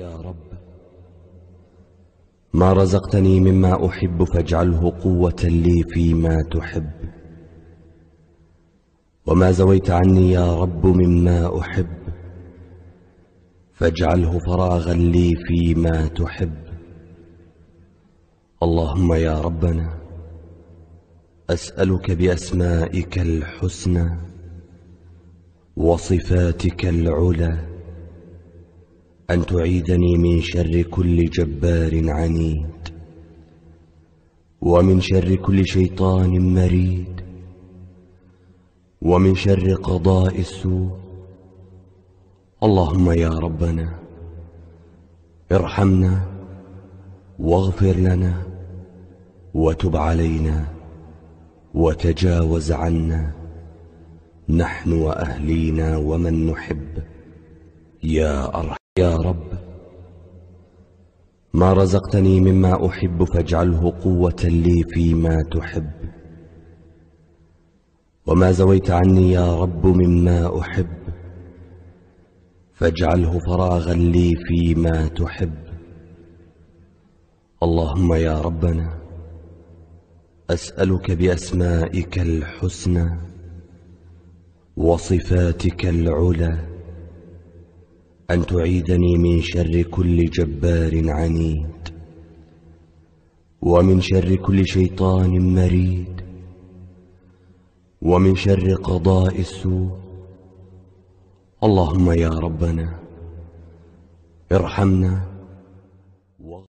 يا رب ما رزقتني مما أحب فاجعله قوة لي فيما تحب وما زويت عني يا رب مما أحب فاجعله فراغا لي فيما تحب اللهم يا ربنا أسألك بأسمائك الحسنى وصفاتك العلى أن تعيدني من شر كل جبار عنيد ومن شر كل شيطان مريد ومن شر قضاء السوء اللهم يا ربنا ارحمنا واغفر لنا وتب علينا وتجاوز عنا نحن وأهلينا ومن نحب يا أرحم يا رب ما رزقتني مما أحب فاجعله قوة لي فيما تحب وما زويت عني يا رب مما أحب فاجعله فراغا لي فيما تحب اللهم يا ربنا أسألك بأسمائك الحسنى وصفاتك العلى أن تعيدني من شر كل جبار عنيد ومن شر كل شيطان مريد ومن شر قضاء السوء اللهم يا ربنا ارحمنا